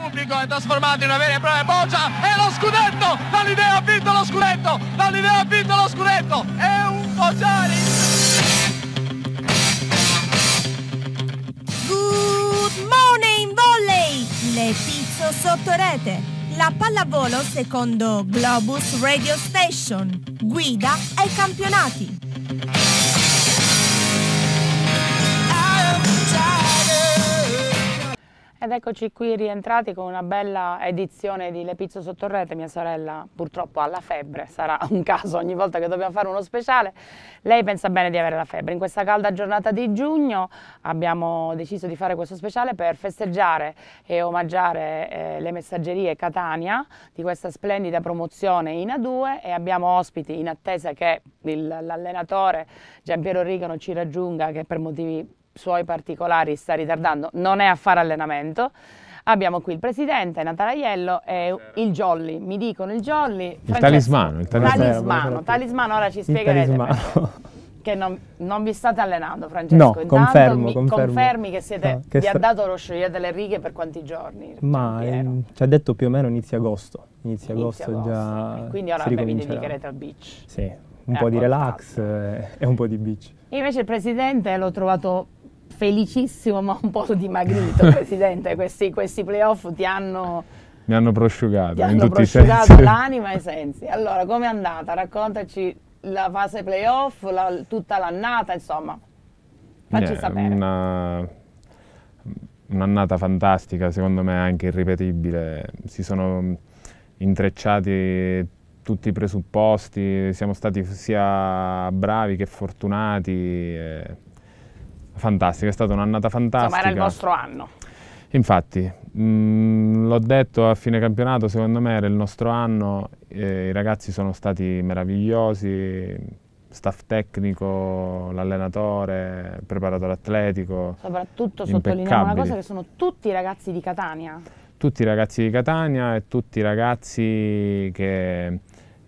pubblico è trasformato in una vera e propria boccia e lo scudetto! La Lidea ha vinto lo scudetto! La Lidea ha vinto lo scudetto! È un bocciare! Good morning volley! Le pizzo sotto rete! La pallavolo secondo Globus Radio Station. Guida ai campionati. Ed eccoci qui rientrati con una bella edizione di Le Pizzo sotto Mia sorella purtroppo ha la febbre, sarà un caso ogni volta che dobbiamo fare uno speciale. Lei pensa bene di avere la febbre. In questa calda giornata di giugno abbiamo deciso di fare questo speciale per festeggiare e omaggiare eh, le messaggerie Catania di questa splendida promozione in A2 e abbiamo ospiti in attesa che l'allenatore Giampiero Rigano ci raggiunga che per motivi suoi particolari sta ritardando, non è a fare allenamento. Abbiamo qui il presidente Natale Aiello e il Jolly, mi dicono il Jolly. Il Francesco, talismano, il talismano. Talismano, talismano ora ci spiegherete. Che non, non, vi state allenando, Francesco. No, Intanto confermo, mi confermo. confermi che, siete, no, che vi ha dato lo sciogliere delle righe per quanti giorni? Ma ehm, ci ha detto più o meno inizio agosto. Inizio, inizio agosto, già. E quindi ora vi dedicherete al beach. Sì, un eh, po' di relax e, eh, e un po' di beach. invece il presidente l'ho trovato felicissimo ma un po' dimagrito, Presidente, questi, questi playoff ti hanno... Mi hanno prosciugato, ti hanno prosciugato l'anima e i sensi. Allora, com'è andata? Raccontaci la fase playoff, la, tutta l'annata, insomma. Facci yeah, sapere. Una, un'annata fantastica, secondo me anche irripetibile. Si sono intrecciati tutti i presupposti, siamo stati sia bravi che fortunati. Eh fantastica, è stata un'annata fantastica. Insomma, era il nostro anno. Infatti, mm, l'ho detto a fine campionato, secondo me era il nostro anno, eh, i ragazzi sono stati meravigliosi, staff tecnico, l'allenatore, preparatore atletico. Soprattutto sottolineiamo una cosa che sono tutti ragazzi di Catania. Tutti i ragazzi di Catania e tutti i ragazzi che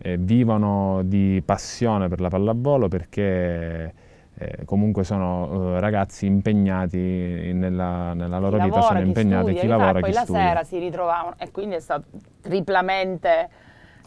eh, vivono di passione per la pallavolo perché eh, comunque sono eh, ragazzi impegnati nella, nella loro chi vita, lavora, sono impegnati, studia, chi esatto, lavora, fa, chi poi E Poi la sera si ritrovavano e quindi è stato triplamente...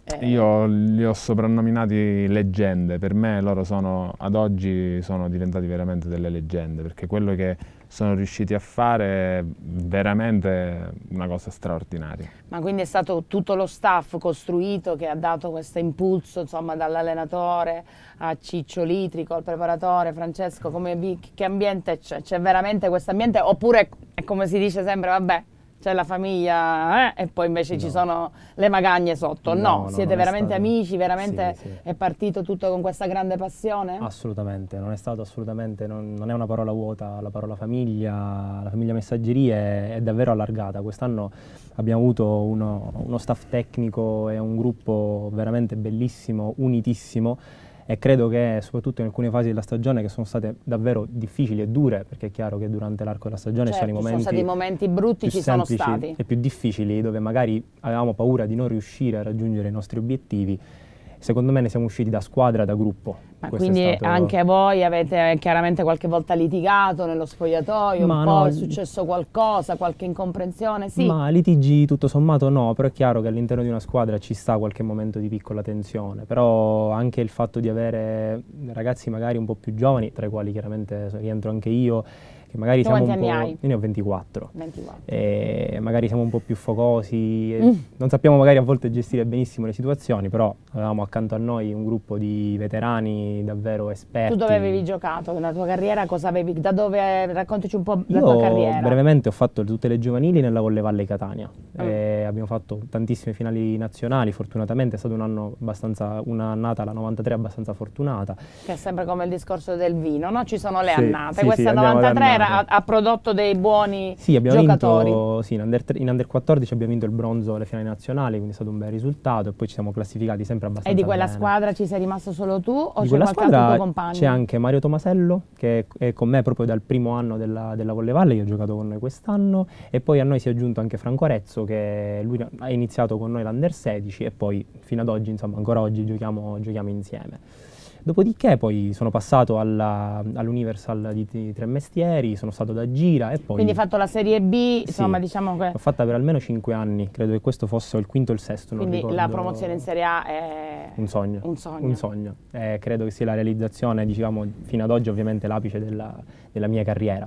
Eh. Io li ho soprannominati leggende, per me loro sono, ad oggi sono diventati veramente delle leggende, perché quello che sono riusciti a fare veramente una cosa straordinaria. Ma quindi è stato tutto lo staff costruito che ha dato questo impulso insomma, dall'allenatore a Ciccio Litrico, al preparatore, Francesco, come, che ambiente c'è? C'è veramente questo ambiente oppure come si dice sempre, vabbè, c'è la famiglia eh? e poi invece no. ci sono le magagne sotto. No, no siete veramente amici, veramente sì, sì. è partito tutto con questa grande passione? Assolutamente, non è stato assolutamente, non, non è una parola vuota, la parola famiglia, la famiglia messaggerie è, è davvero allargata. Quest'anno abbiamo avuto uno, uno staff tecnico e un gruppo veramente bellissimo, unitissimo e credo che soprattutto in alcune fasi della stagione che sono state davvero difficili e dure, perché è chiaro che durante l'arco della stagione certo, sono i certo, momenti, sono stati momenti brutti ci sono stati e più difficili dove magari avevamo paura di non riuscire a raggiungere i nostri obiettivi secondo me ne siamo usciti da squadra, da gruppo. Ma quindi stato... anche voi avete chiaramente qualche volta litigato nello spogliatoio, Ma un no, po' è successo qualcosa, qualche incomprensione? Sì. Ma litigi tutto sommato no, però è chiaro che all'interno di una squadra ci sta qualche momento di piccola tensione, però anche il fatto di avere ragazzi magari un po' più giovani, tra i quali chiaramente rientro anche io, che magari tu siamo quanti anni hai? Io ne ho 24. 24. E magari siamo un po' più focosi, eh, mm. non sappiamo magari a volte gestire benissimo le situazioni, però avevamo accanto a noi un gruppo di veterani davvero esperti. Tu dove avevi giocato nella tua carriera? Cosa avevi, da dove, raccontaci un po' la Io tua carriera. brevemente ho fatto tutte le giovanili nella Volle Valle Catania. Mm. Eh, abbiamo fatto tantissime finali nazionali, fortunatamente è stato un anno abbastanza un'annata, la 93, abbastanza fortunata. Che è sempre come il discorso del vino, no? Ci sono le sì, annate, sì, questa sì, 93 era ha, ha, prodotto dei buoni sì, giocatori. Vinto, sì, in under, in under, 14 abbiamo vinto il bronzo alle finali nazionali, quindi è stato un bel risultato e poi ci siamo classificati sempre abbastanza E di quella bene. squadra ci sei rimasto solo tu o c'è qualche altro tuo compagno? C'è anche Mario Tomasello che è con me proprio dal primo anno della, della Valle, io ho giocato con noi quest'anno e poi a noi si è aggiunto anche Franco Arezzo che lui ha iniziato con noi l'Under 16 e poi fino ad oggi, insomma ancora oggi giochiamo, giochiamo insieme. Dopodiché poi sono passato alla, all'Universal di, di, Tre Mestieri, sono stato da Gira e poi... Quindi hai fatto la Serie B, insomma sì, diciamo che... L'ho fatta per almeno 5 anni, credo che questo fosse il quinto o il sesto, Quindi la promozione in Serie A è... Un sogno. Un sogno. Un sogno. Eh, credo che sia la realizzazione, diciamo, fino ad oggi ovviamente l'apice della, della mia carriera.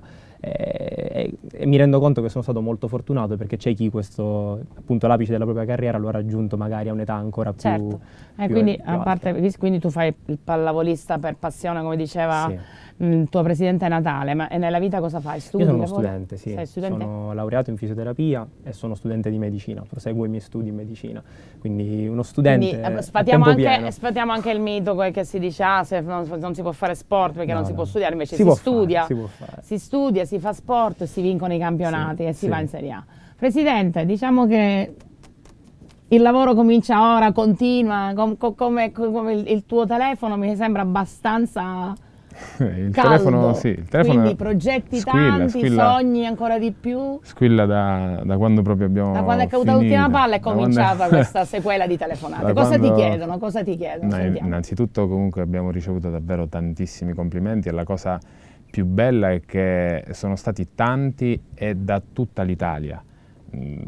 Eh, e, e, mi rendo conto che sono stato molto fortunato perché c'è chi questo appunto l'apice della propria carriera lo ha raggiunto magari a un'età ancora più certo. eh, quindi, più a parte, quindi tu fai il pallavolista per passione come diceva sì il mm, tuo presidente Natale, ma nella vita cosa fai? Studi? Io sono uno studente, sì. Studente? Sono laureato in fisioterapia e sono studente di medicina, proseguo i miei studi in medicina. Quindi uno studente Quindi, eh, sfatiamo, anche, sfatiamo, anche, il mito che si dice ah, se non, non si può fare sport perché no, non si no. può studiare, invece si, si studia, fare, si, si, studia, si fa sport, si vincono i campionati sì, e si sì. va in Serie A. Presidente, diciamo che il lavoro comincia ora, continua, come com, com, com il, il tuo telefono mi sembra abbastanza il Caldo. telefono, sì, il telefono Quindi progetti squilla, tanti, squilla, sogni ancora di più. Squilla da, da quando proprio abbiamo. Da quando è caduta l'ultima palla è cominciata quando... questa sequela di telefonate. Cosa, quando... ti chiedono, cosa ti chiedono? No, innanzitutto, comunque, abbiamo ricevuto davvero tantissimi complimenti. e la cosa più bella è che sono stati tanti e da tutta l'Italia. Mm,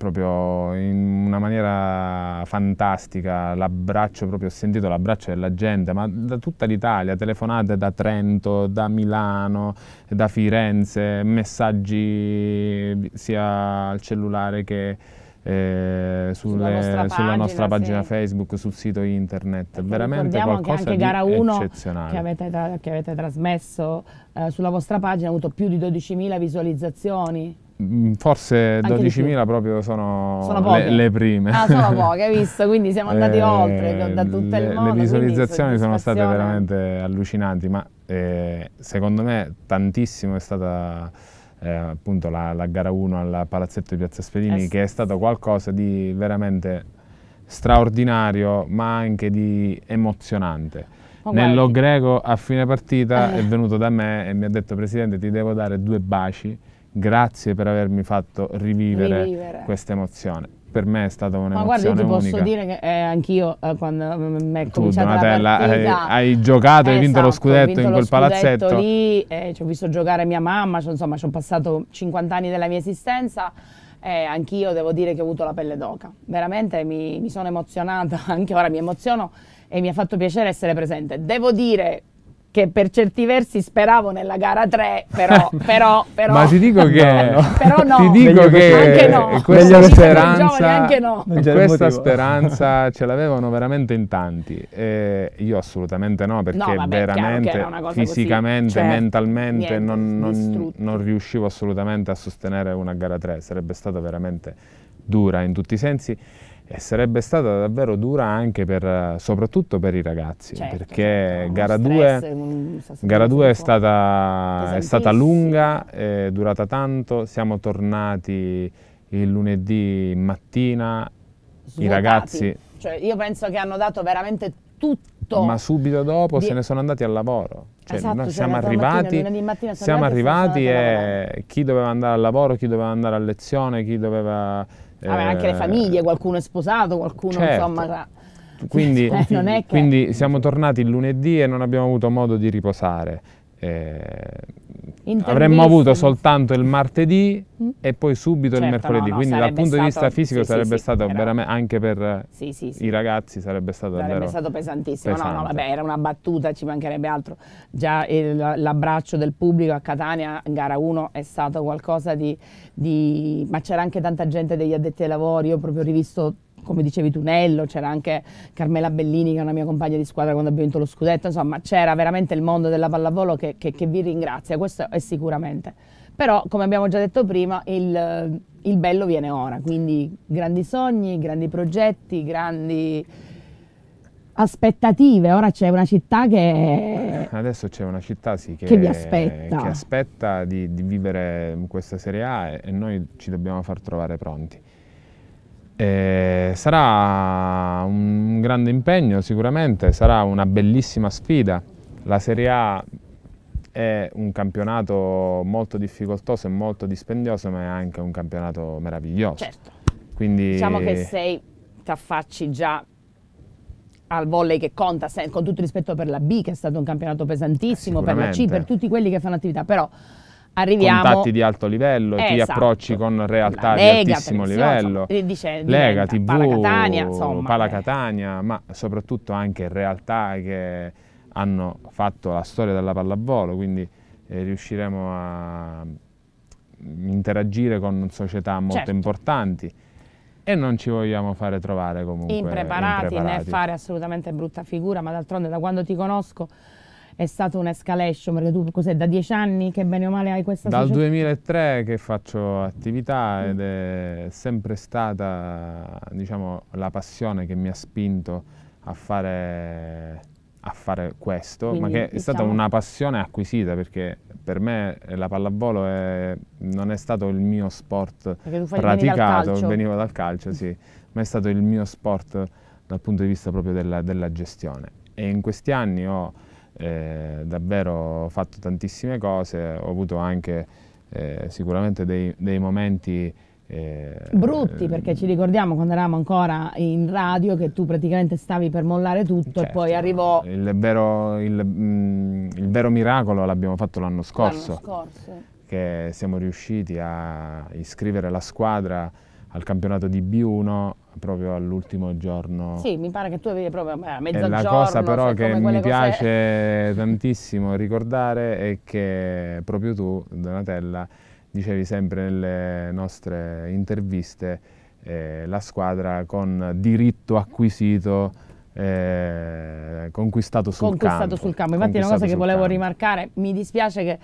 proprio in una maniera fantastica, l'abbraccio, proprio ho sentito l'abbraccio della gente, ma da tutta l'Italia, telefonate da Trento, da Milano, da Firenze, messaggi sia al cellulare che eh, sulle, sulla nostra, sulla pagina, nostra pagina Facebook, sul sito internet. Perché Veramente qualcosa che anche gara 1 che avete, che avete trasmesso eh, sulla vostra pagina ha avuto più di 12.000 visualizzazioni. Mm, forse 12.000 proprio sono, sono le, le, prime. Ah, sono poche, hai visto? Quindi siamo andati eh, oltre da tutto le, il mondo. Le visualizzazioni sono state veramente allucinanti, ma eh, secondo me tantissimo è stata eh, appunto la, la, gara 1 al palazzetto di Piazza Spedini, eh che è stato qualcosa di veramente straordinario, ma anche di emozionante. Oh, Nello greco a fine partita eh. è venuto da me e mi ha detto Presidente ti devo dare due baci grazie per avermi fatto rivivere, rivivere. questa emozione. Per me è stata un'emozione unica. Ma guarda, io ti unica. posso dire che eh, anch'io eh, quando eh, mi è cominciata Donatella, la partita, hai, hai giocato, eh, hai vinto esatto, lo scudetto in quel palazzetto. lì, eh, ci ho visto giocare mia mamma, insomma, ci ho passato 50 anni della mia esistenza. Eh, anch'io devo dire che ho avuto la pelle d'oca. Veramente mi, mi sono emozionata, anche ora mi emoziono e mi ha fatto piacere essere presente. Devo dire che per certi versi speravo nella gara 3, però, però, però Ma ti dico che, no, Ti dico che anche no. questa speranza, no. questa speranza ce l'avevano veramente in tanti. Eh, io assolutamente no, perché no, vabbè, veramente fisicamente, cioè, mentalmente niente, non, non, non riuscivo assolutamente a sostenere una gara 3, sarebbe stata veramente dura in tutti i sensi e sarebbe stata davvero dura anche per, soprattutto per i ragazzi, certo, perché certo. gara 2, è, stata, è stata lunga, è durata tanto, siamo tornati il lunedì mattina, Svuotati. i ragazzi... Cioè, io penso che hanno dato veramente tutto. Ma subito dopo di... se ne sono andati al lavoro. Cioè, esatto, noi siamo arrivati, mattina, mattina siamo arrivati eh, e, e chi doveva andare al lavoro, chi doveva andare a lezione, chi doveva Vabbè, anche le eh, famiglie, qualcuno è sposato, qualcuno certo. insomma... Quindi, eh, che... quindi siamo tornati il lunedì e non abbiamo avuto modo di riposare. Eh, avremmo avuto soltanto il martedì mm. e poi subito certo, il mercoledì, no, no, quindi dal punto stato, di vista fisico sì, sarebbe sì, stato veramente, anche per sì, i ragazzi sarebbe stato sarebbe stato pesantissimo, pesante. no, no, vabbè, era una battuta, ci mancherebbe altro, già l'abbraccio del pubblico a Catania, in gara 1, è stato qualcosa di, di ma c'era anche tanta gente degli addetti ai lavori, io ho proprio rivisto come dicevi tu Nello, c'era anche Carmela Bellini che è una mia compagna di squadra quando abbiamo vinto lo scudetto, insomma c'era veramente il mondo della pallavolo che, che, che vi ringrazia, questo è sicuramente. Però come abbiamo già detto prima il, il bello viene ora, quindi grandi sogni, grandi progetti, grandi aspettative. Ora c'è una città che. Eh, adesso c'è una città sì, che, che vi aspetta. Che aspetta di, di, vivere questa Serie A e, e noi ci dobbiamo far trovare pronti. Eh, sarà un grande impegno sicuramente, sarà una bellissima sfida. La Serie A è un campionato molto difficoltoso e molto dispendioso, ma è anche un campionato meraviglioso. Certo. Quindi... Diciamo che sei, ti affacci già al volley che conta, con tutto rispetto per la B che è stato un campionato pesantissimo, per la C, per tutti quelli che fanno attività, però arriviamo... Contatti di alto livello, eh, ti esatto. approcci con realtà Lega, di altissimo livello. Insomma, dice, Lega, TV, Pala Catania, insomma. Pala eh. Catania, ma soprattutto anche realtà che hanno fatto la storia della pallavolo, quindi eh, riusciremo a mm, interagire con società molto certo. importanti e non ci vogliamo fare trovare comunque impreparati, impreparati. né fare assolutamente brutta figura ma d'altronde da quando ti conosco è stato un'escalation, perché tu cos'è, da dieci anni che bene o male hai questa Dal società? Dal 2003 che faccio attività ed è sempre stata diciamo, la passione che mi ha spinto a fare, a fare questo, Quindi, ma che diciamo... è stata una passione acquisita perché per me la pallavolo è, non è stato il mio sport praticato, dal venivo dal calcio, sì, ma è stato il mio sport dal punto di vista proprio della, della gestione. E in questi anni ho eh, davvero ho fatto tantissime cose, ho avuto anche eh, sicuramente dei, dei momenti eh, Brutti perché ci ricordiamo quando eravamo ancora in radio che tu praticamente stavi per mollare tutto certo, e poi certo, arrivò... Il vero, il, mm, il vero miracolo l'abbiamo fatto l'anno scorso, scorso, che siamo riusciti a iscrivere la squadra al campionato di B1 proprio all'ultimo giorno. Sì, mi pare che tu avevi proprio eh, a mezzogiorno. la cosa però che mi piace tantissimo ricordare è che proprio tu, Donatella, dicevi sempre nelle nostre interviste eh, la squadra con diritto acquisito eh, conquistato sul conquistato campo. Sul campo. Infatti è una cosa che volevo campo. rimarcare, mi dispiace che,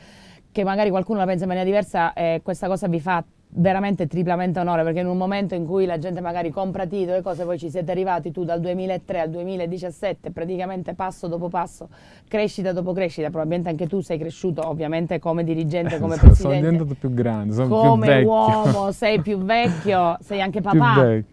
che magari qualcuno la pensa in maniera diversa, eh, questa cosa vi fa veramente triplamente onore perché in un momento in cui la gente magari compra titolo e cose, voi ci siete arrivati tu dal 2003 al 2017, praticamente passo dopo passo, crescita dopo crescita, probabilmente anche tu sei cresciuto ovviamente come dirigente, come sono, presidente. Sono diventato più grande, sono come più vecchio. uomo, sei più vecchio, sei anche papà.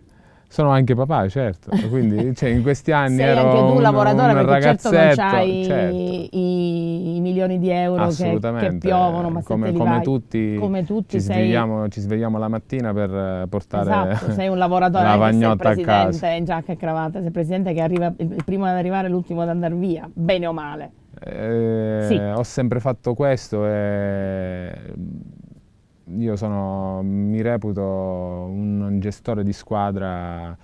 Sono anche papà, certo. Quindi cioè, in questi anni Sei ero anche tu un, lavoratore un perché certo non c'hai certo. i, i, milioni di euro che, che, piovono, ma come, se come tutti, come tutti ci, sei... svegliamo, ci, svegliamo, la mattina per eh, portare esatto, sei un lavoratore la vagnotta a casa. in giacca e cravatta, sei il presidente che arriva il primo ad arrivare e l'ultimo ad andare via, bene o male. Eh, sì. Ho sempre fatto questo e io sono, mi reputo un gestore di squadra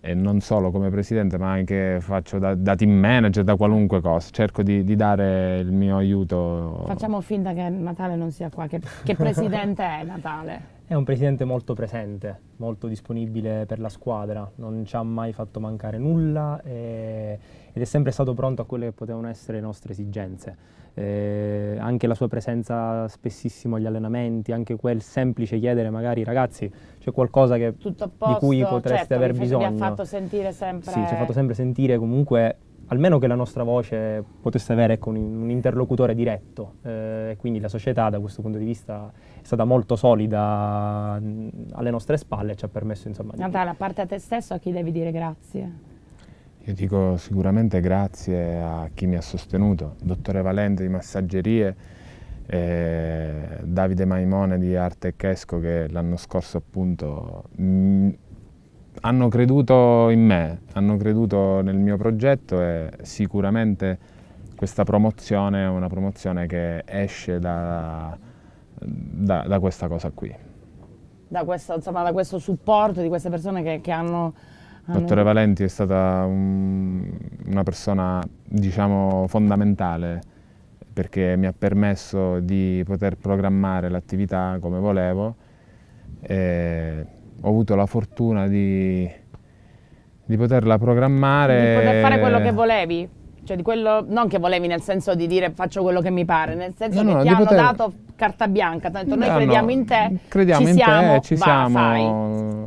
e non solo come presidente ma anche faccio da, da team manager, da qualunque cosa, cerco di, di, dare il mio aiuto. Facciamo finta che Natale non sia qua, che, che presidente è Natale? È un presidente molto presente, molto disponibile per la squadra, non ci ha mai fatto mancare nulla e, ed è sempre stato pronto a quelle che potevano essere le nostre esigenze eh, anche la sua presenza spessissimo agli allenamenti, anche quel semplice chiedere magari ragazzi c'è qualcosa che, posto, di cui potreste certo, aver bisogno. Ci ha fatto sentire sempre... Sì, ci ha fatto sempre sentire comunque almeno che la nostra voce potesse avere ecco, un, un, interlocutore diretto eh, e quindi la società da questo punto di vista è stata molto solida mh, alle nostre spalle e ci ha permesso insomma... Natale, di... a parte a te stesso a chi devi dire grazie? Io dico sicuramente grazie a chi mi ha sostenuto, dottore Valente di Massaggerie, eh, Davide Maimone di Arte Chesco che l'anno scorso appunto mh, mm, hanno creduto in me, hanno creduto nel mio progetto e sicuramente questa promozione è una promozione che esce da, da, da questa cosa qui. Da questo, insomma, da questo supporto di queste persone che, che hanno Ah, allora. Dottore Valenti è stata un, una persona, diciamo, fondamentale perché mi ha permesso di poter programmare l'attività come volevo. E ho avuto la fortuna di, di poterla programmare. Di poter fare quello che volevi cioè di quello, non che volevi nel senso di dire faccio quello che mi pare, nel senso no, che no, ti hanno poter... dato carta bianca, tanto no, noi crediamo in te, crediamo ci in siamo, te, ci va, siamo,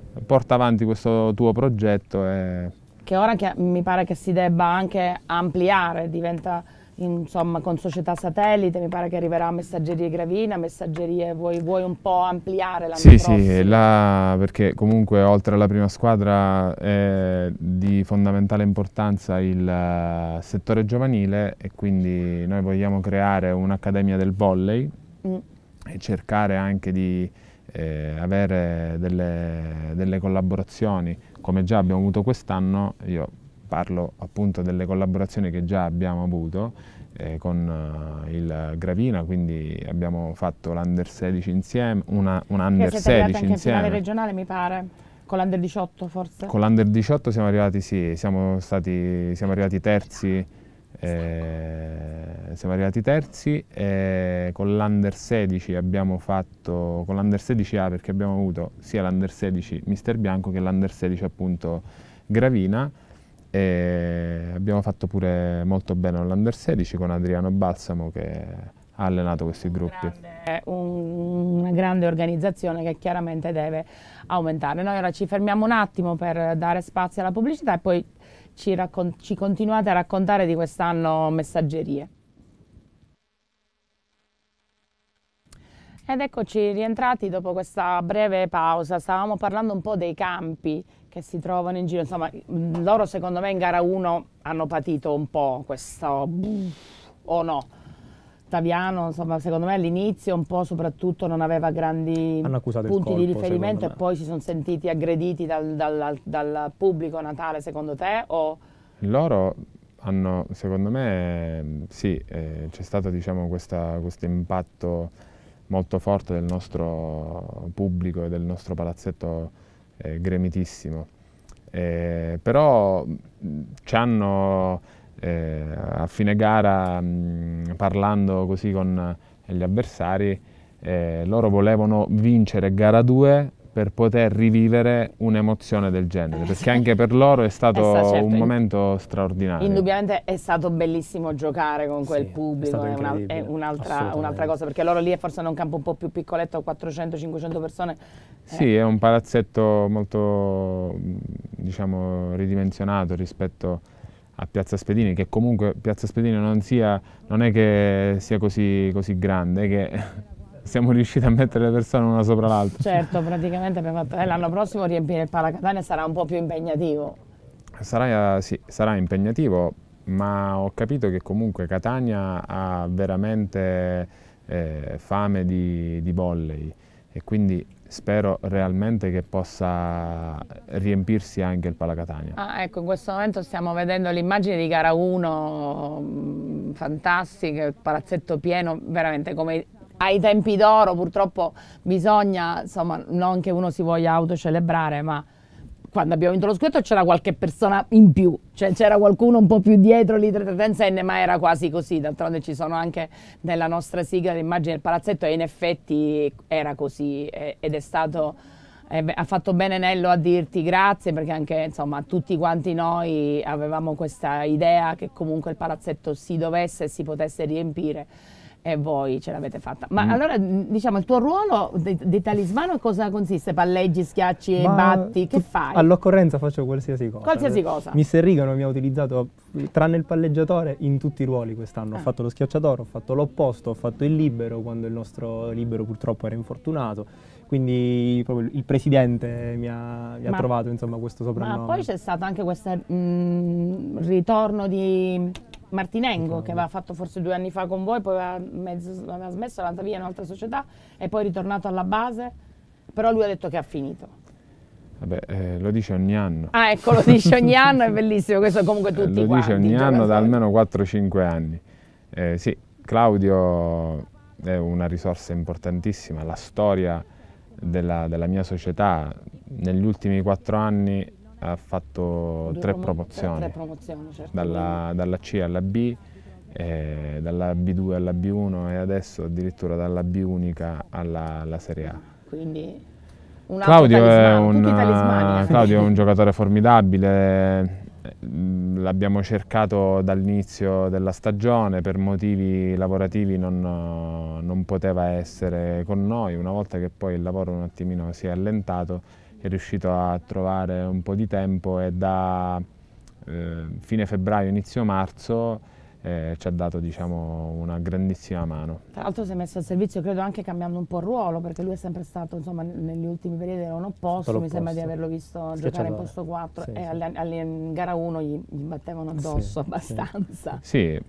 fai. porta avanti questo tuo progetto. E... Che ora che mi pare che si debba anche ampliare, diventa insomma, con società satellite, mi pare che arriverà Messaggerie Gravina, Messaggerie, vuoi, vuoi un po' ampliare la Sì, prossimo? sì, la, perché comunque oltre alla prima squadra è di fondamentale importanza il eh, settore giovanile e quindi noi vogliamo creare un'accademia del volley mm. e cercare anche di eh, avere delle, delle collaborazioni come già abbiamo avuto quest'anno, io Parlo appunto delle collaborazioni che già abbiamo avuto eh, con uh, il Gravina, quindi abbiamo fatto l'Under 16 insieme, una, una Under 16 insieme. in finale regionale mi pare. Con l'Under 18 forse? Con l'Under 18 siamo arrivati, sì, siamo, stati, siamo arrivati terzi eh, siamo arrivati terzi e con l'Under 16 abbiamo fatto con l'Under 16A perché abbiamo avuto sia l'Under 16 Mister Bianco che l'Under 16 appunto Gravina e abbiamo fatto pure molto bene all'Under 16 con Adriano Balsamo che ha allenato questi gruppi. È una grande organizzazione che chiaramente deve aumentare. Noi ora ci fermiamo un attimo per dare spazio alla pubblicità e poi ci, ci continuate a raccontare di quest'anno messaggerie. Ed eccoci rientrati dopo questa breve pausa, stavamo parlando un po' dei campi che si trovano in giro, insomma, loro secondo me in gara 1 hanno patito un po' questo buff, o no. Taviano, insomma, secondo me all'inizio un po' soprattutto non aveva grandi punti colpo, di riferimento e poi si sono sentiti aggrediti dal, dal, dal pubblico natale, secondo te? O... Loro hanno, secondo me, sì, eh, c'è stato diciamo, questo impatto molto forte del nostro pubblico e del nostro palazzetto eh, gremitissimo. Eh, però ci hanno eh, a fine gara, mh, parlando così con gli avversari, eh, loro volevano vincere gara 2 per poter rivivere un'emozione del genere, eh, perché anche per loro è stato è eh, certo, un momento straordinario. Indubbiamente è stato bellissimo giocare con quel sì, pubblico, è, è, una, è un'altra, un'altra, cosa, perché loro lì è forse un campo un po' più piccoletto, 400-500 persone. Eh. Sì, eh. è un palazzetto molto diciamo, ridimensionato rispetto a Piazza Spedini, che comunque Piazza Spedini non, sia, non è che sia così, così grande, che siamo riusciti a mettere le persone una sopra l'altra. Certo, praticamente fatto... Eh, l'anno prossimo riempire il Palacatania sarà un po' più impegnativo. Sarà, eh, sì, sarà impegnativo, ma ho capito che comunque Catania ha veramente eh, fame di, di volley e quindi spero realmente che possa riempirsi anche il Palacatania. Ah, ecco, in questo momento stiamo vedendo l'immagine di gara 1, mm, fantastica, il palazzetto pieno, veramente come ai tempi d'oro purtroppo bisogna, insomma, non che uno si voglia autocelebrare, ma quando abbiamo vinto lo scudetto c'era qualche persona in più, cioè c'era qualcuno un po' più dietro lì tra Tensenne, ma era quasi così, d'altronde ci sono anche nella nostra sigla le immagini del palazzetto e in effetti era così ed è stato ha fatto bene Nello a dirti grazie perché anche insomma tutti quanti noi avevamo questa idea che comunque il palazzetto si dovesse e si potesse riempire e voi ce l'avete fatta. Ma mm. allora, mm, diciamo, il tuo ruolo di, di talismano cosa consiste? Palleggi, schiacci, Ma batti, che fai? All'occorrenza faccio qualsiasi cosa. Qualsiasi cosa. Mister Rigano mi ha utilizzato, tranne il palleggiatore, in tutti i ruoli quest'anno. Ah. Ho fatto lo schiacciatore, ho fatto l'opposto, ho fatto il libero, quando il nostro libero purtroppo era infortunato quindi proprio il presidente mi ha, mi ha trovato insomma, questo soprannome. Ma poi c'è stato anche questo mh, mm, ritorno di Martinengo che aveva fatto forse due anni fa con voi, poi aveva, mezzo, aveva smesso, è andata via in un'altra società e poi è ritornato alla base, però lui ha detto che ha finito. Vabbè, eh, lo dice ogni anno. Ah, ecco, lo dice ogni anno, è bellissimo, questo comunque eh, tutti eh, Lo dice ogni anno da almeno 4-5 anni. Eh, sì, Claudio è una risorsa importantissima, la storia della, della mia società negli ultimi 4 anni ha fatto Due tre promozioni, tre, tre promozioni certo. dalla, dalla, C alla B, eh, dalla B2 alla B1 e adesso addirittura dalla B unica alla, alla Serie A. Quindi un eh, Claudio, è un, Claudio è un giocatore formidabile, eh, l'abbiamo cercato dall'inizio della stagione, per motivi lavorativi non, non poteva essere con noi, una volta che poi il lavoro un attimino si è allentato è riuscito a trovare un po' di tempo e da eh, fine febbraio, inizio marzo eh, ci ha dato diciamo, una grandissima mano. Tra l'altro si è messo al servizio credo anche cambiando un po' il ruolo perché lui è sempre stato insomma, negli ultimi periodi era un opposto, mi sembra di averlo visto giocare in posto 4 sì, e sì. Alle, alle, in gara 1 gli, gli battevano addosso sì, abbastanza. Sì,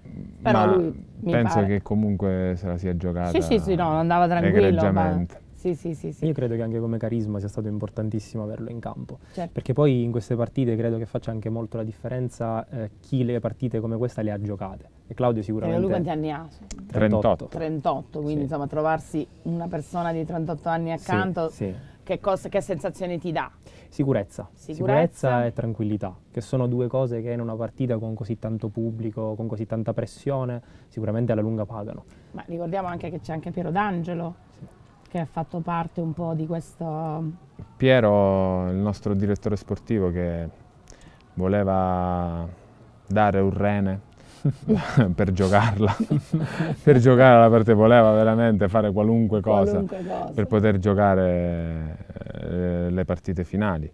però lui penso pare. che comunque se la sia giocata. Sì, sì, sì, no, andava tranquillo. Sì, sì, sì, sì, Io credo che anche come carisma sia stato importantissimo averlo in campo, certo. perché poi in queste partite credo che faccia anche molto la differenza eh, chi le partite come questa le ha giocate. E Claudio sicuramente... E lui quanti anni ha? 38. 38, quindi sì. insomma trovarsi una persona di 38 anni accanto, sì, che, cosa, che sensazione ti dà? Sicurezza. sicurezza, sicurezza e tranquillità, che sono due cose che in una partita con così tanto pubblico, con così tanta pressione, sicuramente alla lunga pagano. Ma ricordiamo anche che c'è anche Piero D'Angelo che ha fatto parte un po' di questo... Piero, il nostro direttore sportivo, che voleva dare un rene per giocarla, per giocare alla parte voleva veramente fare qualunque cosa, qualunque cosa. per poter giocare eh, le partite finali.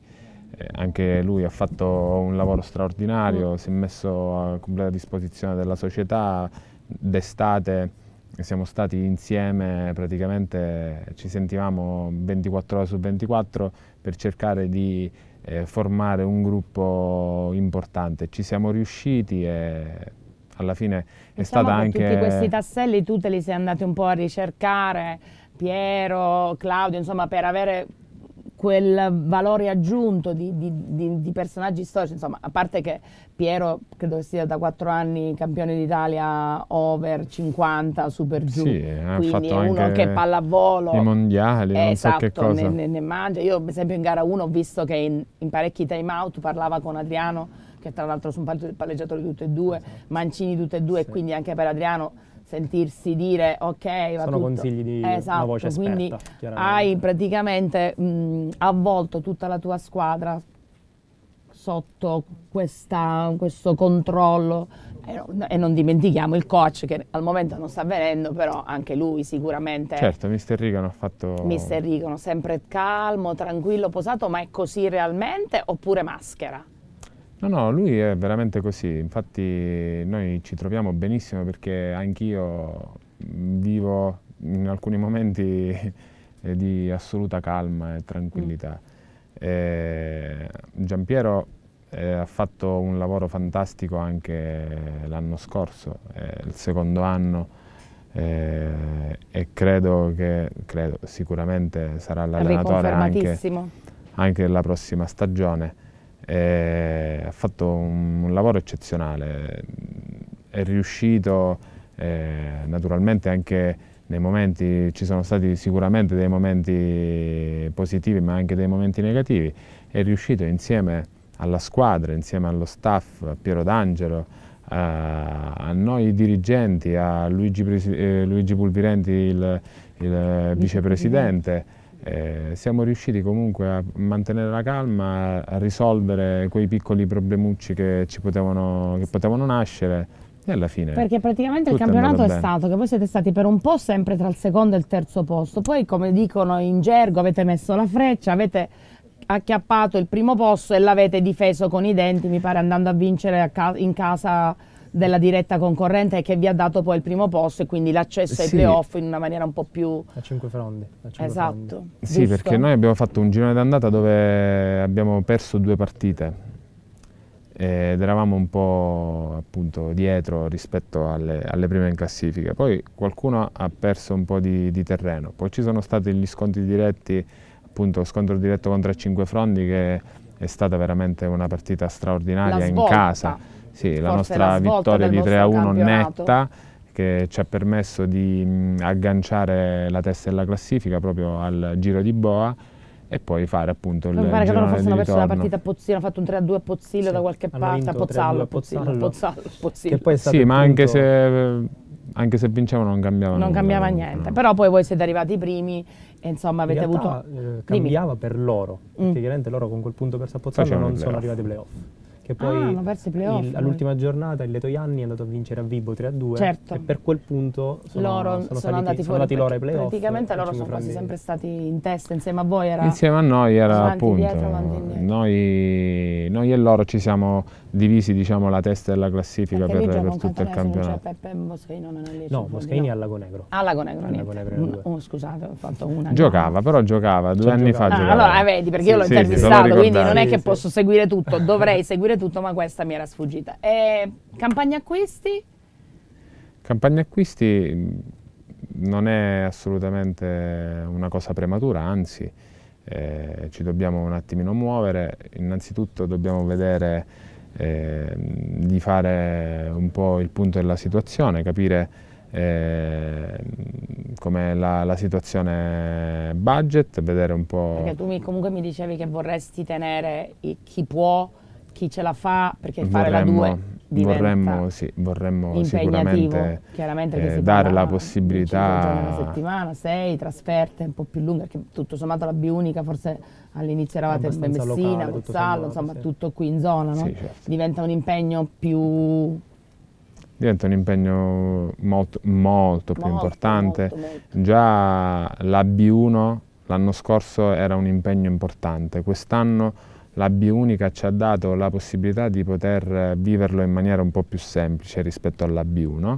Eh, anche lui ha fatto un lavoro straordinario, mm. si è messo a completa disposizione della società, d'estate siamo stati insieme, praticamente ci sentivamo 24 ore su 24 per cercare di eh, formare un gruppo importante. Ci siamo riusciti e alla fine è diciamo stata anche... Tutti questi tasselli tu te li sei andati un po' a ricercare, Piero, Claudio, insomma per avere quel valore aggiunto di, di, di, di, personaggi storici, insomma, a parte che Piero credo che sia da quattro anni campione d'Italia over 50, super giù, sì, eh, quindi è uno che pallavolo, i mondiali, eh, non so che esatto, cosa. Ne, ne, mangia, io per esempio in gara 1 ho visto che in, in parecchi time out parlava con Adriano, che tra l'altro sono palleggiatori tutti e due, esatto. Mancini tutti e due, sì. e quindi anche per Adriano sentirsi dire ok va sono tutto. consigli di esatto, una voce esperta quindi hai praticamente mh, avvolto tutta la tua squadra sotto questa, questo controllo e non, e non, dimentichiamo il coach che al momento non sta avvenendo, però anche lui sicuramente... Certo, mister Rigano ha fatto... Mister Rigano, sempre calmo, tranquillo, posato, ma è così realmente oppure maschera? No, no, lui è veramente così, infatti noi ci troviamo benissimo perché anch'io mm, vivo in alcuni momenti eh, di assoluta calma e tranquillità. Eh, Giampiero eh, ha fatto un lavoro fantastico anche l'anno scorso, eh, il secondo anno, eh, e credo che credo, sicuramente sarà l'allenatore anche, anche la prossima stagione ha fatto un, un, lavoro eccezionale, è riuscito naturalmente anche nei momenti, ci sono stati sicuramente dei momenti positivi ma anche dei momenti negativi, è riuscito insieme alla squadra, insieme allo staff, a Piero D'Angelo, a, noi dirigenti, a Luigi, eh, Luigi Pulvirenti il, il vicepresidente, eh, siamo riusciti comunque a mantenere la calma, a risolvere quei piccoli problemucci che, ci potevano, che potevano nascere e alla fine. Perché praticamente il campionato è, è stato che voi siete stati per un po' sempre tra il secondo e il terzo posto, poi come dicono in gergo avete messo la freccia, avete acchiappato il primo posto e l'avete difeso con i denti, mi pare andando a vincere a ca in casa della diretta concorrente che vi ha dato poi il primo posto e quindi l'accesso ai sì. playoff in una maniera un po' più... A cinque fronde. A cinque esatto. Fronde. Sì, Giusto? perché noi abbiamo fatto un girone d'andata dove abbiamo perso due partite ed eravamo un po' appunto dietro rispetto alle, alle prime in classifica. Poi qualcuno ha perso un po' di, di terreno, poi ci sono stati gli scontri diretti, appunto scontro diretto contro Cinque Frondi che è stata veramente una partita straordinaria in casa sì, la nostra vittoria di 3-1 a netta che ci ha permesso di agganciare la testa della classifica proprio al giro di Boa e poi fare appunto il Mi pare che loro fossero perso la partita a Pozzillo, hanno fatto un 3-2 a a Pozzillo sì, da qualche parte, a Pozzallo, a Pozzillo, a Pozzallo, Pozzillo. sì, ma anche se, anche se vincevano non cambiava non nulla. Non cambiava niente, no. però poi voi siete arrivati i primi e insomma avete In realtà, avuto... Eh, cambiava Dimmi. per loro, mm. perché mm. chiaramente loro con quel punto perso a Pozzallo Facevano non sono arrivati ai playoff che poi ah, eh. all'ultima giornata il Letoianni è andato a vincere a Vibo 3-2 certo. e per quel punto sono, loro sono, sono andati, sono andati loro ai playoff. Praticamente loro sono quasi sempre stati in testa insieme a voi. Era insieme a noi era appunto, dietro, noi, noi e loro ci siamo divisi diciamo, la testa della classifica Perché per, per tutto il campionato. Cioè, Peppe Moscheino non è No, Moscheini no. al Lago Negro. Al ah, Lago Negro, Lago Negro oh, scusate, ho fatto una. Giocava, però giocava, due cioè, anni giocava. fa no, giocava. Allora, eh, vedi, perché sì, io l'ho sì, intervistato, sì, quindi non è che posso seguire tutto, dovrei seguire tutto, ma questa mi era sfuggita. E, campagna acquisti? Campagna acquisti non è assolutamente una cosa prematura, anzi eh, ci dobbiamo un attimino muovere. Innanzitutto dobbiamo vedere eh, di fare un po' il punto della situazione, capire eh, com'è la, la, situazione budget, vedere un po'... Perché tu mi, comunque mi dicevi che vorresti tenere chi può, chi ce la fa, perché fare la 2 vorremmo, sì, vorremmo sicuramente eh, dare la possibilità... 5 giorni alla settimana, sei trasferte un po' più lunghe, perché tutto sommato la B unica forse all'inizio eravate in Messina, Pozzallo, insomma sì. tutto qui in zona, no? sì, certo. diventa un impegno più... Diventa un impegno molto, molto, molto più importante. Molto, Già la B1 l'anno scorso era un impegno importante, quest'anno la B-Unica ci ha dato la possibilità di poter viverlo in maniera un po' più semplice rispetto alla B1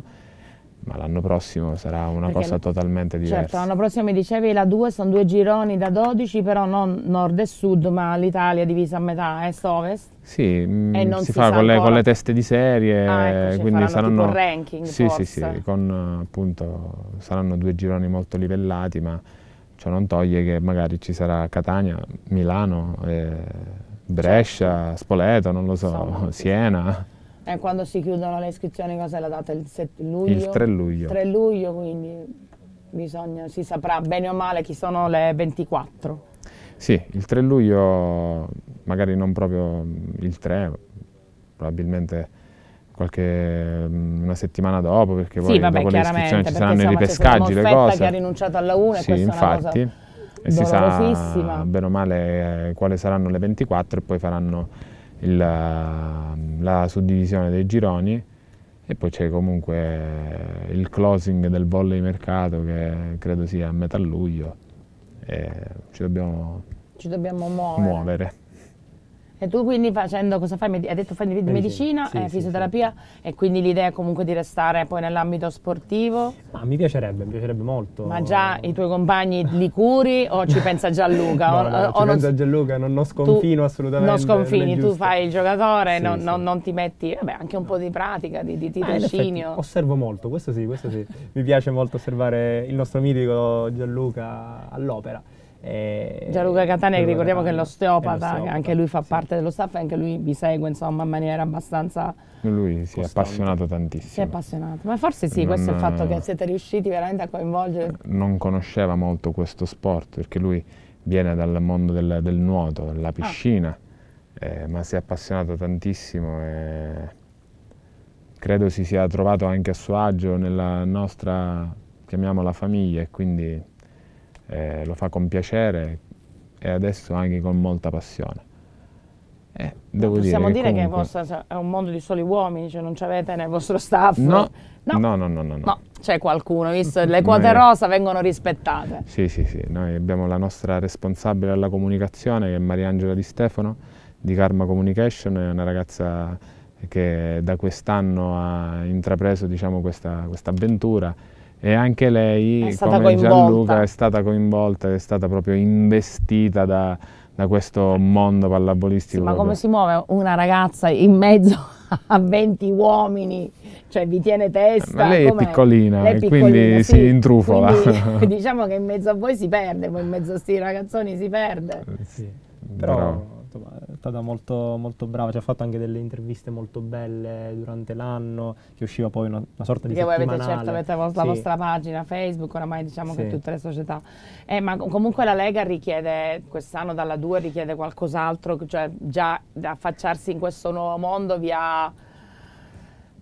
ma l'anno prossimo sarà una Perché cosa totalmente certo, diversa. Certo, l'anno prossimo mi dicevi la 2 sono due gironi da 12, però non nord e sud, ma l'Italia divisa a metà est-ovest. Sì, mh, mm, si, si, fa con le, con le, teste di serie, ah, ecco, quindi saranno tipo ranking, sì, forse. sì, sì, con appunto saranno due gironi molto livellati, ma ciò non toglie che magari ci sarà Catania, Milano, eh, certo. Brescia, Spoleto, non lo so, Siena. E eh, quando si chiudono le iscrizioni, cosa è la data? Il 7 luglio? Il 3 luglio. 3 luglio, quindi bisogna, si saprà bene o male chi sono le 24. Sì, il 3 luglio, magari non proprio il 3, probabilmente qualche mm, una settimana dopo perché poi sì, vabbè, dopo le iscrizioni ci saranno insomma, i ripescaggi, le cose. che ha rinunciato alla 1 sì, e infatti, è e si sa bene o male eh, quali saranno le 24 e poi faranno la, la suddivisione dei gironi e poi c'è comunque il closing del volley mercato che credo sia a metà luglio e ci dobbiamo, ci dobbiamo muovere. muovere. E tu quindi facendo cosa fai? Hai detto fai medicina, medicina sì, eh, fisioterapia sì, sì. e quindi l'idea è comunque di restare poi nell'ambito sportivo? Ma ah, mi piacerebbe, mi piacerebbe molto. Ma già i tuoi compagni li curi o ci pensa Gianluca? no, no, o, ci o pensa non... Gianluca, non, non sconfino tu, assolutamente. Non sconfini, non tu fai il giocatore, non, non, ti metti, vabbè anche un po' di pratica, di, di eh, tirocinio. Ah, osservo molto, questo sì, questo sì. mi piace molto osservare il nostro mitico Gianluca all'opera. Eh, Gianluca Catanei, ricordiamo Catania, che è l'osteopata, è anche lui fa sì. parte dello staff e anche lui vi segue insomma in maniera abbastanza... Lui si costante. è appassionato tantissimo. Si è appassionato, ma forse sì, non, questo è il fatto che eh, siete riusciti veramente a coinvolgere... Non conosceva molto questo sport perché lui viene dal mondo del, del nuoto, della ah. piscina, ah. eh, ma si è appassionato tantissimo e credo si sia trovato anche a suo agio nella nostra, chiamiamola famiglia e quindi eh, lo fa con piacere e adesso anche con molta passione. Eh, devo possiamo dire, che, comunque... che è un mondo di soli uomini, cioè non avete nel vostro staff? No, no, no, no. no, no, no. no c'è qualcuno, visto le quote noi... rosa vengono rispettate. Sì, sì, sì, noi abbiamo la nostra responsabile alla comunicazione che è Mariangela Di Stefano di Karma Communication, è una ragazza che da quest'anno ha intrapreso diciamo, questa, questa avventura e anche lei, come coinvolta. Gianluca, è stata coinvolta, è stata proprio investita da, da questo mondo pallavolistico. Sì, ma come si muove una ragazza in mezzo a 20 uomini, cioè vi tiene testa. Ma lei è piccolina, lei è piccolina quindi sì, si intrufola. Quindi, diciamo che in mezzo a voi si perde, poi in mezzo a questi ragazzoni si perde. Eh, sì, però, però stata molto, molto brava, ci ha fatto anche delle interviste molto belle durante l'anno, che usciva poi una, una sorta di Perché voi avete certo avete la sì. vostra pagina Facebook, oramai diciamo sì. che tutte le società. Eh, ma comunque la Lega richiede, quest'anno dalla 2 richiede qualcos'altro, cioè già affacciarsi in questo nuovo mondo via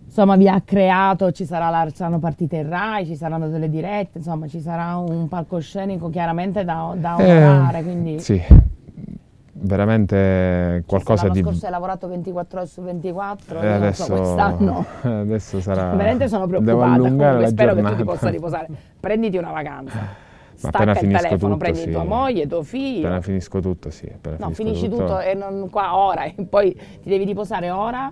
insomma vi ha creato, ci la, saranno partite in Rai, ci saranno delle dirette, insomma ci sarà un palcoscenico chiaramente da, da eh, onorare. Eh, quindi... Sì, veramente qualcosa di... L'anno scorso hai lavorato 24 ore su 24, e adesso, so, quest'anno... Adesso sarà... Cioè, veramente sono preoccupata, comunque spero giornata. che tu ti possa riposare. Prenditi una vacanza. Ma stacca il telefono, tutto, prendi sì. tua moglie, tuo figlio. Appena finisco tutto, sì. Appena no, finisci tutto, tutto e non qua ora, e poi ti devi riposare ora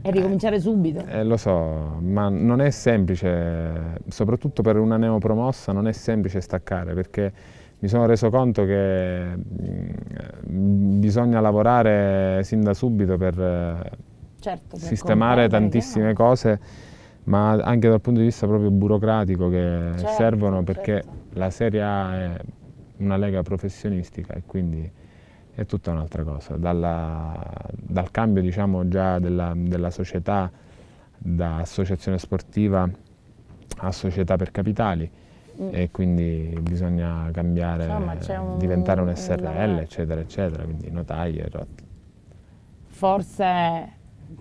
e eh. ricominciare eh, subito. Eh, lo so, ma non è semplice, soprattutto per una neopromossa non è semplice staccare perché mi sono reso conto che mm, bisogna lavorare sin da subito per, eh, certo, per sistemare tantissime cose, ma anche dal punto di vista proprio burocratico che certo, servono perché certo. la Serie A è una lega professionistica e quindi è tutta un'altra cosa, Dalla, dal cambio diciamo, già della, della società da associazione sportiva a società per capitali e quindi bisogna cambiare, Insomma, un, diventare un SRL, una... eccetera, eccetera, quindi notaie, rotte. Forse,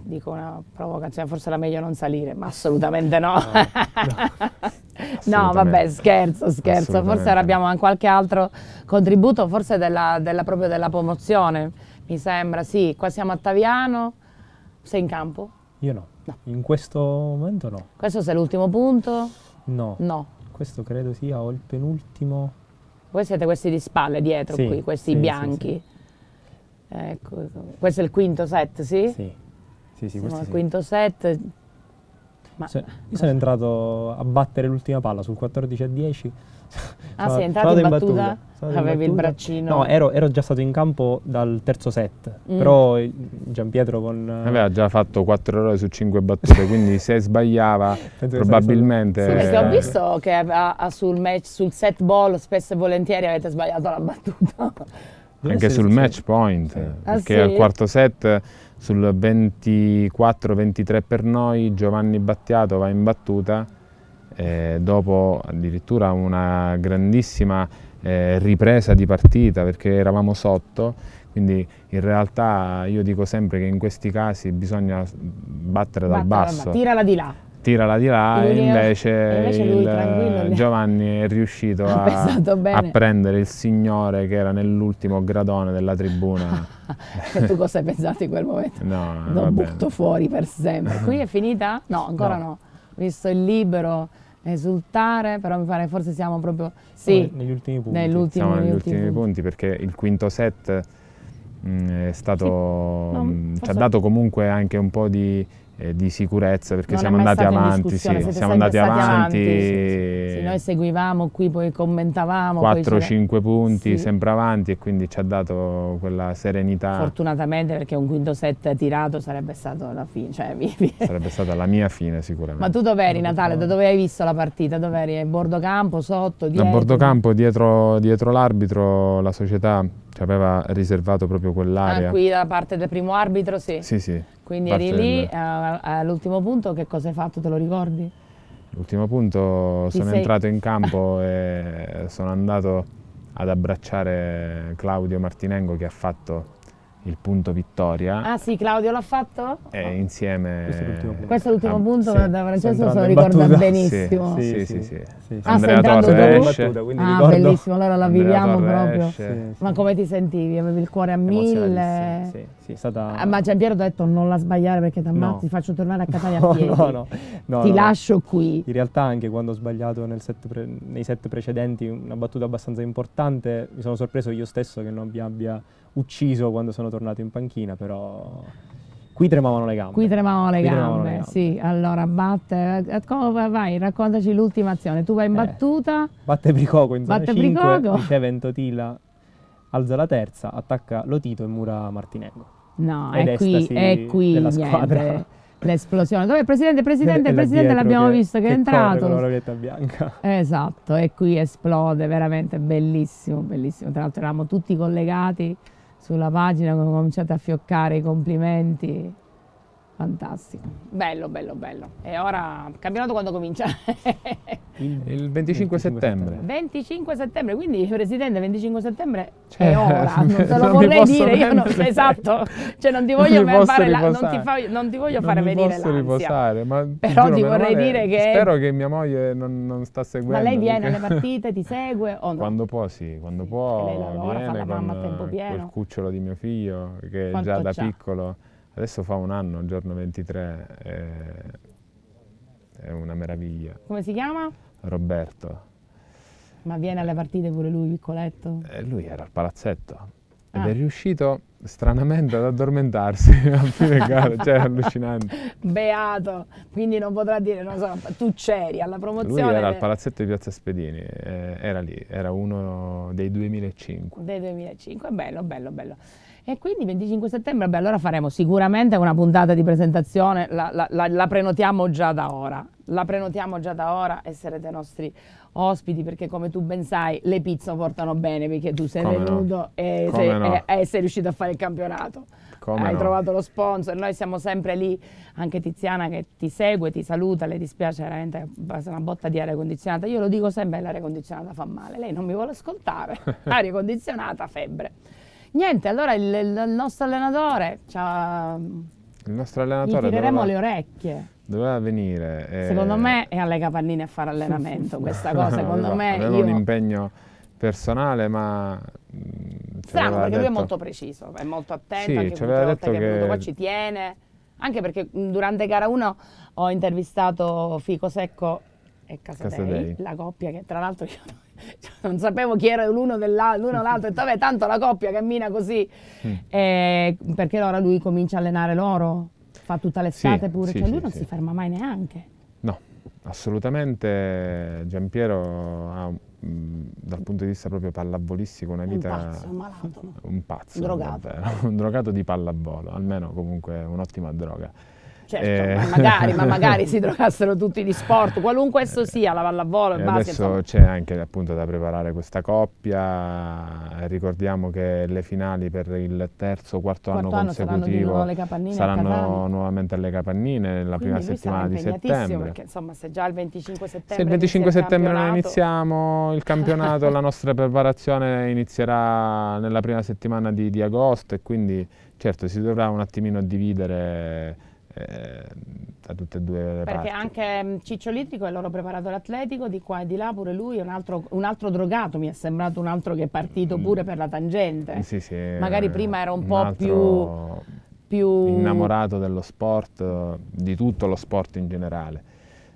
dico una provocazione, forse era meglio non salire, ma assolutamente no. no, no. assolutamente. no vabbè, scherzo, scherzo. Forse ora abbiamo qualche altro contributo, forse della, della, proprio della promozione, mi sembra. Sì, qua siamo a Taviano. Sei in campo? Io no. no. In questo momento no. Questo sei l'ultimo punto? No. No. Questo credo sia o il penultimo. Voi siete questi di spalle dietro sì, qui, questi sì, bianchi. Sì, ecco, questo è il quinto set, sì? Sì, sì, sì questo è il quinto set. Ma, so, io sono entrato a battere l'ultima palla sul 14 a 10 Ah, sei entrato in battuta? battuta. Avevi in battuta. il braccino? No, ero, ero, già stato in campo dal terzo set, mm. però Giampietro con... Eh, Aveva già fatto 4 ore su 5 battute, quindi se sbagliava probabilmente... Sì, perché ho eh. visto che a, a sul, match, sul set ball spesso e volentieri avete sbagliato la battuta. Deve Anche sul match point, sì. Ah, perché ah, sì? al quarto set sul 24-23 per noi Giovanni Battiato va in battuta eh, dopo addirittura una grandissima eh, ripresa di partita perché eravamo sotto, quindi in realtà io dico sempre che in questi casi bisogna battere dal basso. tirala di là. Tirala di là e, e invece, invece il, Giovanni è riuscito a, a, prendere il signore che era nell'ultimo gradone della tribuna. e tu cosa hai pensato in quel momento? No, Lo butto bene. fuori per sempre. Qui è finita? No, ancora no. no. Visto il libero esultare, però mi pare forse siamo proprio sì, negli ultimi punti. Negli siamo negli, ultimi, ultimi punti. punti. perché il quinto set mh, mm, è stato, sì. mh, mm, ci ha dato comunque anche un po' di eh, di sicurezza perché non siamo andati avanti, sì, siamo andati avanti, avanti. Sì, sì, noi seguivamo qui, poi commentavamo. 4-5 punti sempre avanti e quindi ci ha dato quella serenità. Fortunatamente perché un quinto set tirato sarebbe stato la fine. Cioè, sarebbe stata la mia fine sicuramente. Ma tu dov'eri Natale? Da dove hai visto la partita? Dov'eri? A bordo campo, sotto, dietro? A bordo campo, dietro, dietro l'arbitro, la società ci aveva riservato proprio quell'area. Ah, qui dalla parte del primo arbitro, sì. Sì, sì, quindi eri lì, eh, all'ultimo punto che cosa hai fatto, te lo ricordi? L'ultimo punto Ti sono sei... entrato in campo e sono andato ad abbracciare Claudio Martinengo che ha fatto il punto vittoria. Ah sì, Claudio l'ha fatto? E insieme... Questo è l'ultimo punto. Questo è punto, ah, sì. Francesco se lo ricorda battuta. benissimo. Sì, sì, sì. sì, sì, sì. Ah, Andrea ah, Torres esce. Battuta, ah, ricordo. bellissimo, allora la viviamo proprio. Ma come ti sentivi? Avevi il cuore a mille? Sì, sì, è stata... Ah, ma Giampiero ti ha detto non la sbagliare perché ti ammazzi, no. faccio tornare a Catania no, a piedi. No, no, no. Ti no, lascio qui. In realtà anche quando ho sbagliato set pre... nei set precedenti una battuta abbastanza importante, mi sono sorpreso io stesso che non abbia ucciso quando sono tornato in panchina, però... Qui tremavano le gambe. Qui tremavano le, Qui gambe, tremavano le gambe, sì. Allora, batte, eh, vai, raccontaci l'ultima azione. Tu vai in eh, battuta. Batte Bricoco in zona batte 5, Bricoco. riceve Entotila, alza la terza, attacca Lotito e mura Martinengo. No, qui, è qui, è qui della niente. squadra. L'esplosione. Dove il presidente? Presidente, presidente, l'abbiamo visto che, che è entrato. Con la rovietta bianca. Esatto, e qui esplode, veramente bellissimo, bellissimo. Tra l'altro eravamo tutti collegati sulla pagina, hanno cominciato a fioccare i complimenti. Fantastico, bello, bello, bello. E ora, campionato quando comincia? Il, 25, 25 settembre. settembre. 25 settembre, quindi Presidente 25 settembre cioè, è ora, non te lo non vorrei dire, io non, esatto, cioè non ti voglio non fare, la, non ti, fa, non ti voglio non fare venire l'ansia. Non posso riposare, ma però giuro, ti vorrei male, dire che... Spero che mia moglie non, sta seguendo. Ma lei viene perché... alle partite, ti segue o no? Quando può sì, quando può lei lavora, la mamma a tempo pieno. col cucciolo di mio figlio che Quanto già da piccolo, adesso fa un anno, il giorno 23, eh, è una meraviglia. Come si chiama? Roberto. Ma viene alle partite pure lui, piccoletto? Eh, lui era al palazzetto ah. ed è ah. riuscito stranamente ad addormentarsi a fine gara, cioè allucinante. Beato, quindi non potrà dire, non so, tu c'eri alla promozione. Lui era al palazzetto di Piazza Spedini, eh, era lì, era uno dei 2005. Dei 2005, bello, bello, bello. E quindi 25 settembre, beh, allora faremo sicuramente una puntata di presentazione, la, la, la, la, prenotiamo già da ora, la prenotiamo già da ora e sarete nostri ospiti perché come tu ben sai le pizze portano bene perché tu sei come venuto no. e, sei, no. e, e sei riuscito a fare il campionato. Come hai no. trovato lo sponsor, noi siamo sempre lì, anche Tiziana che ti segue, ti saluta, le dispiace veramente passa una botta di aria condizionata, io lo dico sempre l'aria condizionata fa male, lei non mi vuole ascoltare, aria condizionata, febbre. Niente, allora il, il nostro allenatore ci ha... Il nostro allenatore... Gli tireremo doveva, le orecchie. Doveva venire. E... Eh, secondo me è alle capannine a fare allenamento questa cosa, secondo aveva, me... Aveva io... un impegno personale, ma... Mm, Strano, perché detto... lui è molto preciso, è molto attento, sì, anche tutte le che, che è qua ci tiene. Anche perché mm, durante gara 1 ho intervistato Fico Secco e Casadei, Casadei. la coppia che tra l'altro io non sapevo chi era l'uno, dell'uno o l'altro, e vabbè, tanto la coppia cammina così. Mm. Eh, perché allora lui comincia a allenare loro, fa tutta l'estate sì, pure, sì, cioè lui sì, non si ferma mai neanche. No, assolutamente Giampiero ha mm, dal punto di vista proprio pallavolistico una vita... Un pazzo, un malato. Un pazzo. Un drogato. Davvero, un drogato di pallavolo, almeno comunque un'ottima droga. Certo, eh. ma, magari, ma magari si trovassero tutti gli sport, qualunque esso eh. sia, la pallavolo, il eh, basket. Adesso insomma. c'è anche appunto da preparare questa coppia, ricordiamo che le finali per il terzo o quarto, quarto, anno, anno consecutivo saranno, alle saranno nuovamente alle Capannine nella Quindi prima settimana di settembre. Perché insomma se già il 25 settembre... Se il 25 settembre non iniziamo il campionato, la nostra preparazione inizierà nella prima settimana di, di agosto e quindi certo si dovrà un attimino dividere da ehm, tutte e due le Perché parti. anche mm, Ciccio Litrico è il loro preparatore atletico, di qua e di là pure lui è un altro, un altro drogato, mi è sembrato un altro che è partito mm. pure per la tangente. Sì, sì, Magari prima era un, un po' più, più... Innamorato dello sport, di tutto lo sport in generale.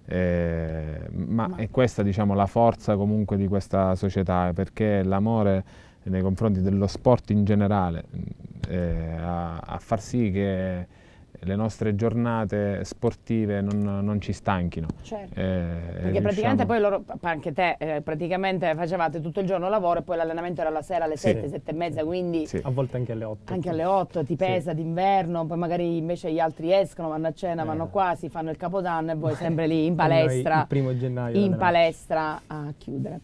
Eh, ma, ma è questa diciamo, la forza comunque di questa società, perché l'amore nei confronti dello sport in generale mm, eh, a, a far sì che le nostre giornate sportive non, non ci stanchino. Certo. Eh, Perché riusciamo... Eh, praticamente diciamo poi loro, anche te, eh, praticamente facevate tutto il giorno lavoro e poi l'allenamento era la sera alle sì. 7, 7 e mezza, quindi... Sì. A volte anche alle 8. Anche alle 8, ti pesa sì. d'inverno, poi magari invece gli altri escono, vanno a cena, eh. vanno qua, si fanno il capodanno e voi sempre lì in palestra. il primo gennaio. In palestra a chiudere.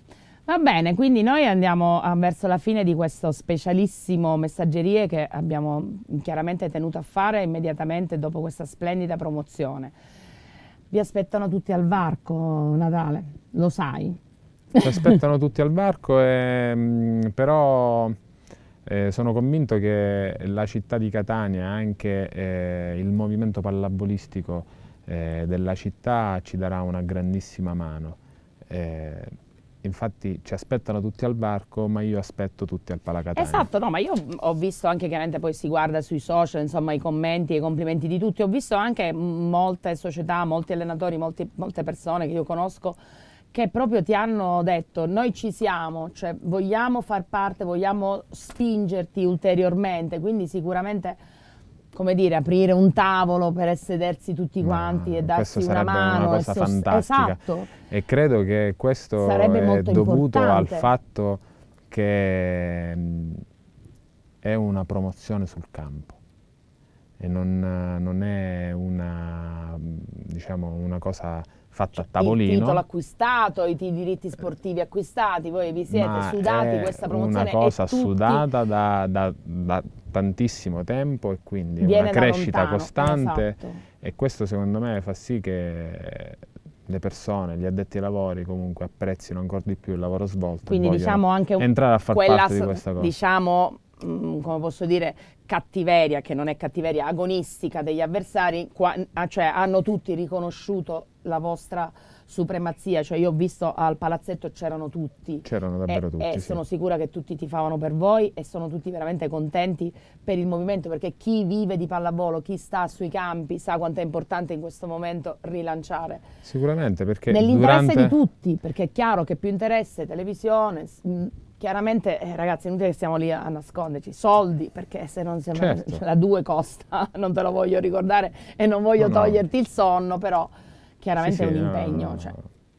Va bene, quindi noi andiamo ah, verso la fine di questo specialissimo messaggerie che abbiamo chiaramente tenuto a fare immediatamente dopo questa splendida promozione. Vi aspettano tutti al varco, Natale, lo sai. Ci aspettano tutti al varco, e, mm, però eh, sono convinto che la città di Catania, anche eh, il movimento pallabolistico eh, della città ci darà una grandissima mano. Eh, infatti ci aspettano tutti al barco, ma io aspetto tutti al Palacatania. Esatto, no, ma io ho visto anche, chiaramente poi si guarda sui social, insomma i commenti e i complimenti di tutti, ho visto anche molte società, molti allenatori, molti, molte persone che io conosco che proprio ti hanno detto noi ci siamo, cioè vogliamo far parte, vogliamo spingerti ulteriormente, quindi sicuramente come dire, aprire un tavolo per sedersi tutti quanti no, e darsi una mano. Questa sarebbe una cosa fantastica. Esatto. E credo che questo sarebbe è dovuto importante. al fatto che mm, è una promozione sul campo e non, non è una, mm, diciamo, una cosa fatto a tavolino. Il titolo acquistato, i, i diritti sportivi acquistati, voi vi siete Ma sudati questa promozione. È una cosa sudata da, da, da, tantissimo tempo e quindi Viene una crescita lontano, costante esatto. e questo secondo me fa sì che le persone, gli addetti ai lavori comunque apprezzino ancora di più il lavoro svolto. Quindi diciamo anche entrare a far quella, parte di questa cosa. Diciamo Mm, come posso dire, cattiveria, che non è cattiveria, agonistica degli avversari, qua, ah, cioè hanno tutti riconosciuto la vostra supremazia, cioè io ho visto al palazzetto c'erano tutti. C'erano davvero e, tutti. E sì. sono sicura che tutti tifavano per voi e sono tutti veramente contenti per il movimento perché chi vive di pallavolo, chi sta sui campi sa quanto è importante in questo momento rilanciare. Sicuramente perché... Nell'interesse durante... di tutti, perché è chiaro che più interesse, televisione, mm, Chiaramente, eh, ragazzi, è inutile che stiamo lì a nasconderci. Soldi, perché se non siamo certo. la 2 costa, non te lo voglio ricordare e non voglio no, toglierti no. il sonno, però chiaramente sì, è un sì, impegno. No, cioè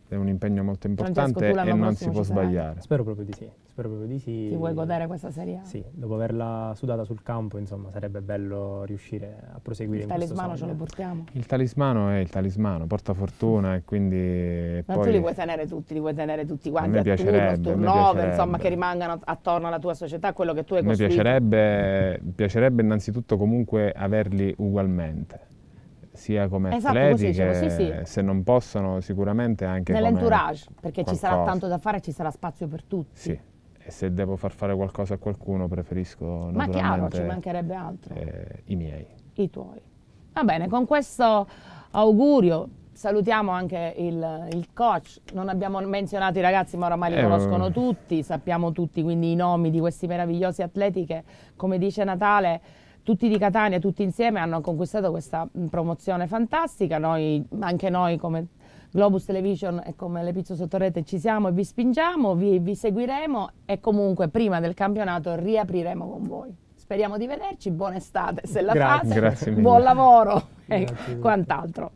è un impegno molto importante e non si può sbagliare. Spero proprio di sì, spero proprio di sì. Ti vuoi godere questa serie? Sì, dopo averla sudata sul campo, insomma, sarebbe bello riuscire a proseguire il in talismano ce lo portiamo? Il talismano è il talismano, porta fortuna e quindi... Ma poi... tu li vuoi tenere tutti, li vuoi tenere tutti quanti, a, me a piacerebbe, turno, turnover, insomma, che rimangano attorno alla tua società, quello che tu hai costruito. A me piacerebbe, piacerebbe innanzitutto comunque averli ugualmente sia come esatto, atleti che sì, sì. se non possono sicuramente anche nell'entourage perché qualcosa. ci sarà tanto da fare e ci sarà spazio per tutti sì e se devo far fare qualcosa a qualcuno preferisco ma chiaro ci mancherebbe altro eh, i miei i tuoi va bene con questo augurio salutiamo anche il, il, coach, non abbiamo menzionato i ragazzi ma oramai li eh, conoscono mm. tutti, sappiamo tutti quindi i nomi di questi meravigliosi atleti che come dice Natale tutti di Catania, tutti insieme hanno conquistato questa promozione fantastica, noi, anche noi come Globus Television e come le Pizzo Sottorete ci siamo e vi spingiamo, vi, vi seguiremo e comunque prima del campionato riapriremo con voi. Speriamo di vederci, buona estate se la grazie, fate, grazie buon lavoro e quant'altro.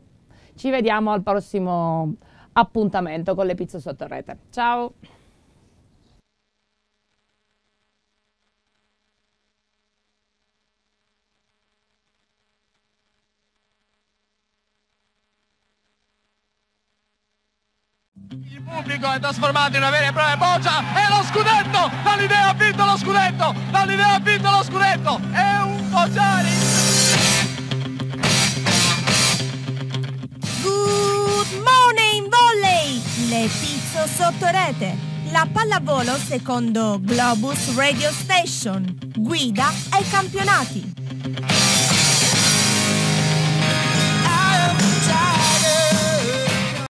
Ci vediamo al prossimo appuntamento con le Pizzo Sottorete. Ciao! Il pubblico è trasformato in una vera e propria boccia e lo scudetto! La Lidea ha vinto lo scudetto! La Lidea ha vinto lo scudetto! È un bocciare! Good morning volley! Le pizzo sotto rete! La pallavolo secondo Globus Radio Station. Guida ai campionati.